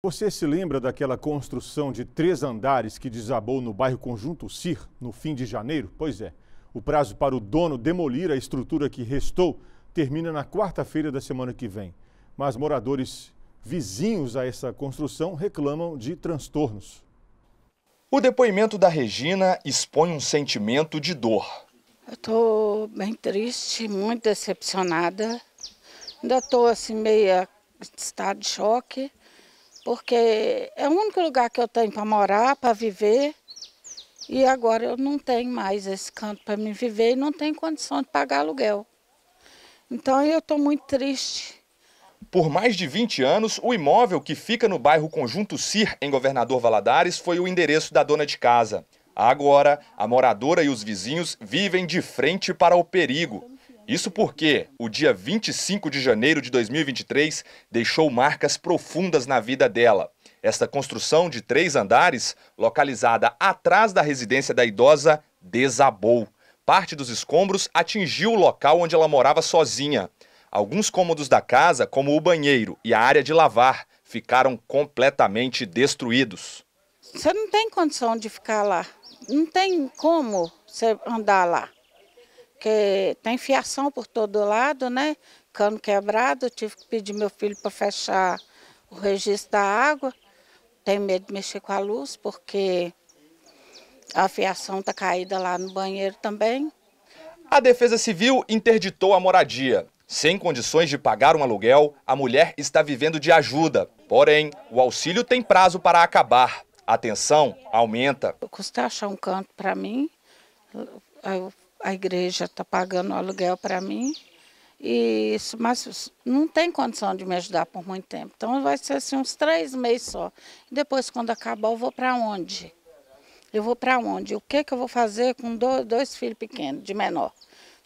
Você se lembra daquela construção de três andares que desabou no bairro Conjunto Cir no fim de janeiro? Pois é. O prazo para o dono demolir a estrutura que restou termina na quarta-feira da semana que vem. Mas moradores vizinhos a essa construção reclamam de transtornos. O depoimento da Regina expõe um sentimento de dor. Eu estou bem triste, muito decepcionada. Ainda estou assim, meio em estado de choque porque é o único lugar que eu tenho para morar, para viver. E agora eu não tenho mais esse canto para me viver e não tenho condição de pagar aluguel. Então eu estou muito triste. Por mais de 20 anos, o imóvel que fica no bairro Conjunto Cir, em Governador Valadares, foi o endereço da dona de casa. Agora, a moradora e os vizinhos vivem de frente para o perigo. Isso porque o dia 25 de janeiro de 2023 deixou marcas profundas na vida dela. Esta construção de três andares, localizada atrás da residência da idosa, desabou. Parte dos escombros atingiu o local onde ela morava sozinha. Alguns cômodos da casa, como o banheiro e a área de lavar, ficaram completamente destruídos. Você não tem condição de ficar lá. Não tem como você andar lá porque tem fiação por todo lado, né? Cano quebrado, tive que pedir meu filho para fechar o registro da água. Tenho medo de mexer com a luz, porque a fiação está caída lá no banheiro também. A Defesa Civil interditou a moradia. Sem condições de pagar um aluguel, a mulher está vivendo de ajuda. Porém, o auxílio tem prazo para acabar. A tensão aumenta. Custa achar um canto para mim. Eu a igreja está pagando o aluguel para mim. E isso, mas não tem condição de me ajudar por muito tempo. Então vai ser assim uns três meses só. Depois, quando acabar, eu vou para onde? Eu vou para onde? O que, que eu vou fazer com dois, dois filhos pequenos, de menor?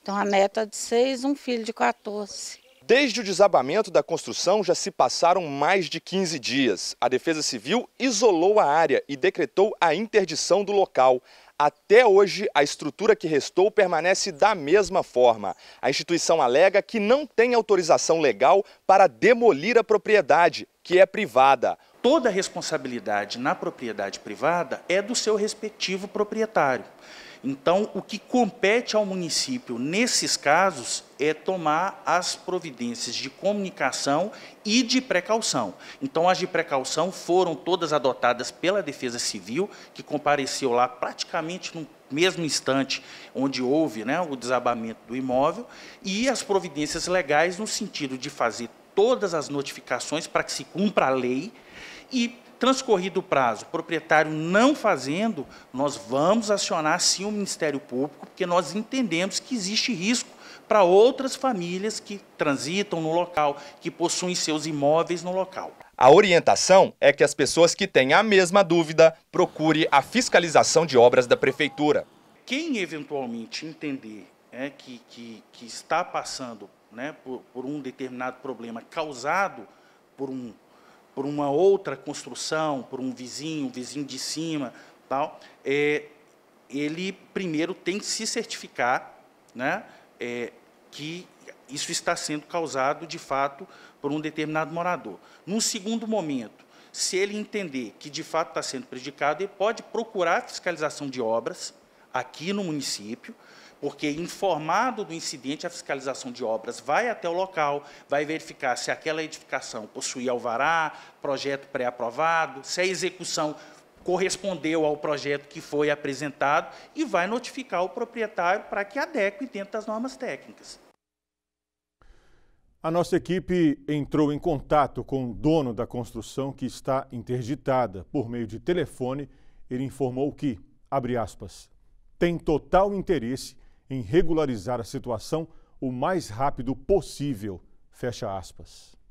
Então a neta de seis, um filho de 14. Desde o desabamento da construção já se passaram mais de 15 dias. A Defesa Civil isolou a área e decretou a interdição do local. Até hoje, a estrutura que restou permanece da mesma forma. A instituição alega que não tem autorização legal para demolir a propriedade, que é privada. Toda responsabilidade na propriedade privada é do seu respectivo proprietário. Então, o que compete ao município nesses casos é tomar as providências de comunicação e de precaução. Então, as de precaução foram todas adotadas pela Defesa Civil, que compareceu lá praticamente no mesmo instante onde houve né, o desabamento do imóvel, e as providências legais no sentido de fazer todas as notificações para que se cumpra a lei e transcorrido o prazo, o proprietário não fazendo, nós vamos acionar sim o Ministério Público, porque nós entendemos que existe risco para outras famílias que transitam no local, que possuem seus imóveis no local. A orientação é que as pessoas que têm a mesma dúvida procure a fiscalização de obras da prefeitura. Quem eventualmente entender é, que, que, que, está passando né, por, por um determinado problema causado por um por uma outra construção, por um vizinho, um vizinho de cima, tal, é, ele primeiro tem que se certificar né, é, que isso está sendo causado, de fato, por um determinado morador. Num segundo momento, se ele entender que, de fato, está sendo prejudicado, ele pode procurar fiscalização de obras aqui no município, porque informado do incidente, a fiscalização de obras vai até o local, vai verificar se aquela edificação possui alvará, projeto pré-aprovado, se a execução correspondeu ao projeto que foi apresentado e vai notificar o proprietário para que adeque dentro das normas técnicas. A nossa equipe entrou em contato com o dono da construção que está interditada. Por meio de telefone, ele informou que, abre aspas, tem total interesse em regularizar a situação o mais rápido possível. Fecha aspas.